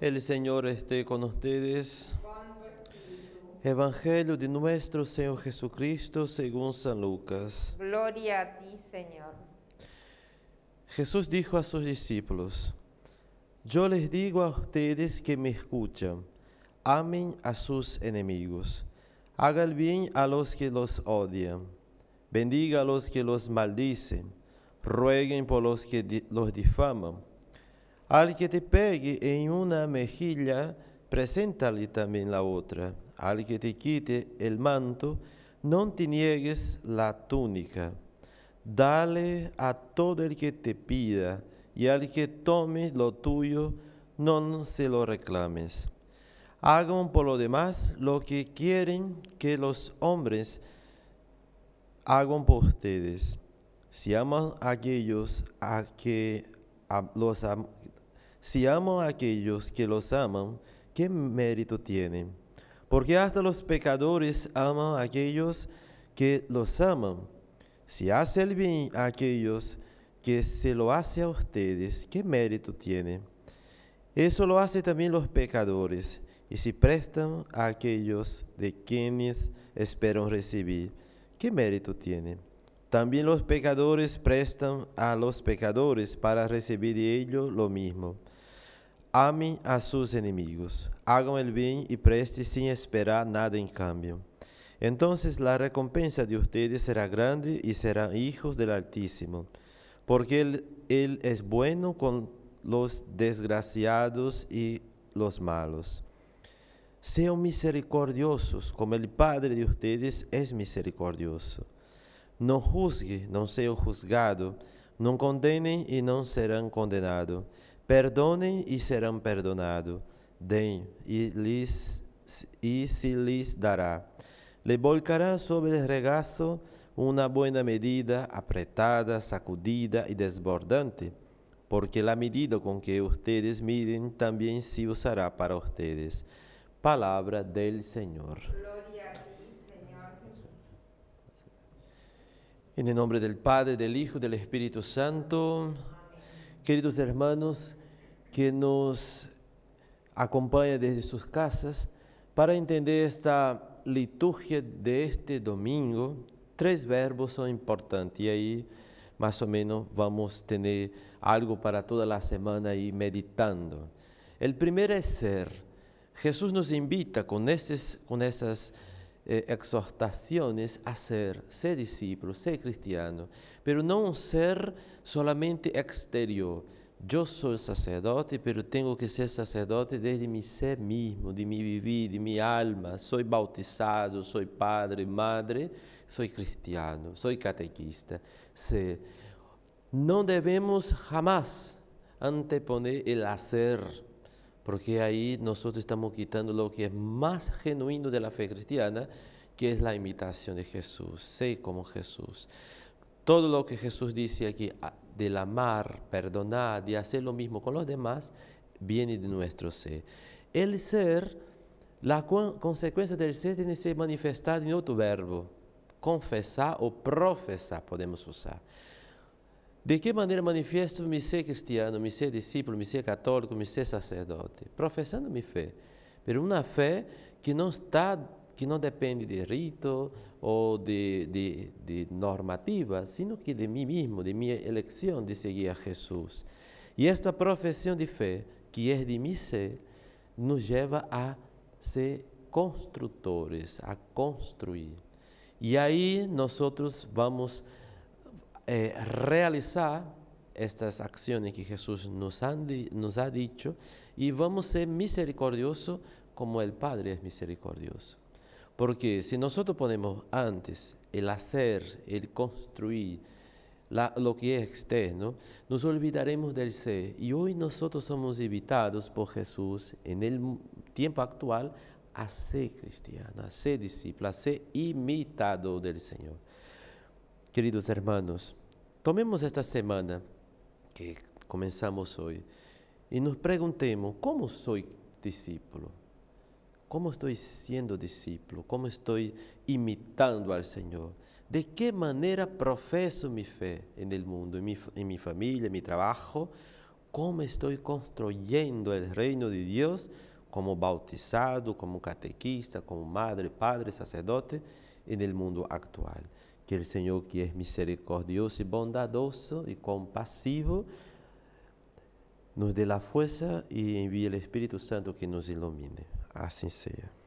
El Señor esté con ustedes. Evangelio de nuestro Señor Jesucristo según San Lucas. Gloria a ti, Señor. Jesús dijo a sus discípulos, yo les digo a ustedes que me escuchan, amen a sus enemigos, hagan bien a los que los odian, bendiga a los que los maldicen, rueguen por los que los difaman al que te pegue en una mejilla, preséntale también la otra. Al que te quite el manto, no te niegues la túnica. Dale a todo el que te pida, y al que tome lo tuyo, no se lo reclames. Hagan por lo demás lo que quieren que los hombres hagan por ustedes. Si aman aquellos a que los, si amo a aquellos que los aman, ¿qué mérito tienen? Porque hasta los pecadores aman a aquellos que los aman. Si hace el bien a aquellos que se lo hace a ustedes, ¿qué mérito tienen? Eso lo hacen también los pecadores, y si prestan a aquellos de quienes esperan recibir, ¿qué mérito tienen? También los pecadores prestan a los pecadores para recibir de ellos lo mismo. Ame a sus enemigos, hagan el bien y preste sin esperar nada en cambio. Entonces la recompensa de ustedes será grande y serán hijos del Altísimo, porque él, es bueno con los desgraciados y los malos. Sean misericordiosos, como el Padre de ustedes es misericordioso. No juzgue, no sean juzgado, no condenen y no serán condenados Perdonen y e serán perdonados. Den y e e se les dará. Le volcará sobre el regazo una buena medida, apretada, sacudida y desbordante, porque la medida con que ustedes miden también se usará para ustedes. Palabra del Señor. En el nombre del Padre, del Hijo, del Espíritu Santo queridos hermanos que nos acompañan desde sus casas, para entender esta liturgia de este domingo, tres verbos son importantes y ahí más o menos vamos a tener algo para toda la semana y meditando. El primero es ser. Jesús nos invita con, con esas eh, ...exhortaciones a ser, ser discípulo, ser cristiano, pero no ser solamente exterior. Yo soy sacerdote, pero tengo que ser sacerdote desde mi ser mismo, de mi vivir, de mi alma. Soy bautizado, soy padre, madre, soy cristiano, soy catequista. No no debemos jamás anteponer el hacer porque ahí nosotros estamos quitando lo que es más genuino de la fe cristiana, que es la imitación de Jesús, sé como Jesús. Todo lo que Jesús dice aquí, del amar, perdonar, de hacer lo mismo con los demás, viene de nuestro ser. El ser, la consecuencia del ser tiene que ser manifestada en otro verbo, confesar o profesar, podemos usar. De que maneira manifesto me ser cristiano, me ser discípulo, me ser católico, me ser sacerdote? professando minha fé, mas uma fé que não está, que não depende de rito ou de, de, de normativa, sino que de mim mesmo, de minha eleição de seguir a Jesus. E esta profissão de fé, que é de mim ser, nos leva a ser construtores, a construir. E aí nós vamos Eh, realizar estas acciones que Jesús nos, ha dicho y vamos a ser misericordiosos como el Padre es misericordioso. Porque si nosotros ponemos antes el hacer, el construir, lo que es externo, nos olvidaremos del ser. Y hoy nosotros somos invitados por Jesús en el tiempo actual a ser cristiano, a ser discípulo, a ser imitado del Señor. Queridos hermanos, tomemos esta semana que comenzamos hoy y nos preguntemos, ¿cómo soy discípulo? ¿Cómo estoy siendo discípulo? ¿Cómo estoy imitando al Señor? ¿De qué manera profeso mi fe en el mundo, en mi, familia, en mi trabajo? ¿Cómo estoy construyendo el reino de Dios como bautizado, como catequista, como madre, padre, sacerdote en el mundo actual? aquele Senhor que é misericordioso e bondadoso e compassivo, nos dê a força e envie o Espírito Santo que nos ilumine. Assim seja.